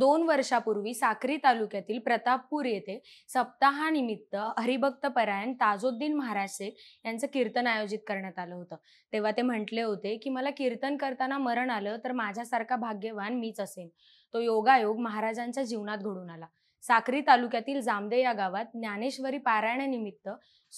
दोन वर्षापूर्वी साक्री तालुक्यातील प्रतापपूर येथे सप्ताहानिमित्त हरिभक्त परायण ताजोद्दीन महाराज शेख यांचं कीर्तन आयोजित करण्यात आलं होतं तेव्हा ते म्हटले होते की मला कीर्तन करताना मरण आलं तर माझ्यासारखा भाग्यवान मीच असेन तो योगायोग महाराजांच्या जीवनात घडून आला साक्री तालुक्यातील जामदे या गावात ज्ञानेश्वरी पारायणानिमित्त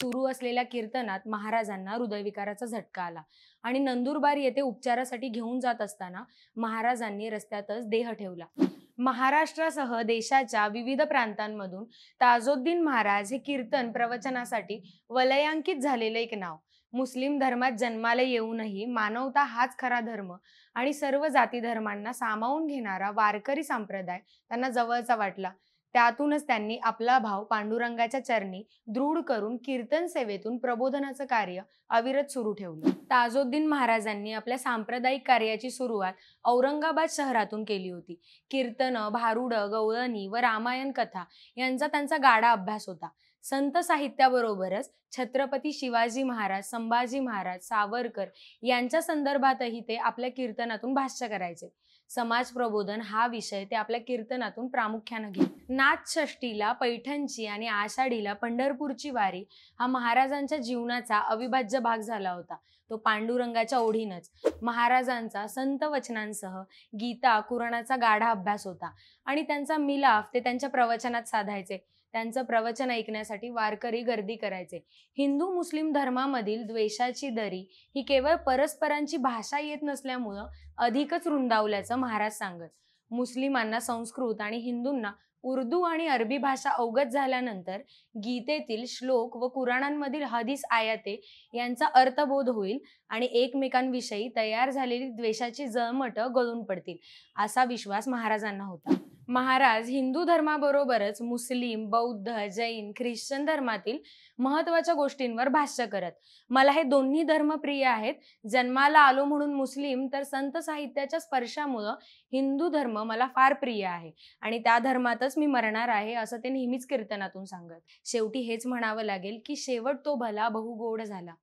सुरू असलेल्या कीर्तनात महाराजांना हृदयविकाराचा झटका आला आणि नंदुरबार येथे उपचारासाठी घेऊन जात असताना महाराजांनी रस्त्यातच देह ठेवला महाराष्ट्रासह देशाच्या विविध प्रांतांमधून ताजोद्दीन महाराज हे कीर्तन प्रवचनासाठी वलयांकित झालेले एक नाव मुस्लिम धर्मात जन्माला येऊनही मानवता हाच खरा धर्म आणि सर्व जाती धर्मांना सामावून घेणारा वारकरी संप्रदाय त्यांना जवळचा वाटला त्यातूनच त्यांनी आपला भाव पांडुरंगाच्या चरणी दृढ करून कीर्तन सेवेतून प्रबोधनाचं कार्य अविरत सुरू ठेवलं ताजोद्दीन महाराजांनी आपल्या सांप्रदायिक कार्याची सुरुवात औरंगाबाद शहरातून केली होती कीर्तन भारुड गवळणी व रामायण कथा यांचा त्यांचा गाडा अभ्यास होता संत साहित्याबरोबरच छत्रपती शिवाजी महाराज संभाजी महाराज सावरकर यांच्या संदर्भातही ते आपल्या कीर्तनातून भाष्य करायचे समाज प्रबोधन हा विषय ते आपल्या कीर्तनातून प्रामुख्यानं घेत नाथषष्टीला पैठणची आणि आषाढीला पंढरपूरची वारी हा महाराजांच्या जीवनाचा अविभाज्य भाग झाला होता तो पांडुरंगाच्या ओढीनच महाराजांचा संत वचनांसह गीता कुराणाचा गाढा अभ्यास होता आणि त्यांचा मिलाफ ते त्यांच्या प्रवचनात साधायचे त्यांचं प्रवचन ऐकण्यासाठी वारकरी गर्दी करायचे हिंदू मुस्लिम धर्मामधील द्वेषाची दरी ही केवळ परस्परांची भाषा येत नसल्यामुळं अधिकच रुंदावल्याचं महाराज सांगत मुस्लिमांना संस्कृत आणि हिंदूंना उर्दू आणि अरबी भाषा अवगत झाल्यानंतर गीतेतील श्लोक व कुराणांमधील हदीस आयाते यांचा अर्थबोध होईल आणि एकमेकांविषयी तयार झालेली द्वेषाची जळमट गळून पडतील असा विश्वास महाराजांना होता महाराज हिंदू धर्माबरोबरच मुस्लिम बौद्ध जैन ख्रिश्चन धर्मातील महत्वाच्या गोष्टींवर भाष्य करत मला हे दोन्ही धर्म प्रिय आहेत जन्माला आलो म्हणून मुस्लिम तर संत साहित्याच्या स्पर्शामुळं हिंदू धर्म मला फार प्रिय आहे आणि त्या धर्मातच मी मरणार आहे असं ते नेहमीच कीर्तनातून सांगत शेवटी हेच म्हणावं लागेल की शेवट तो भला बहु गोड झाला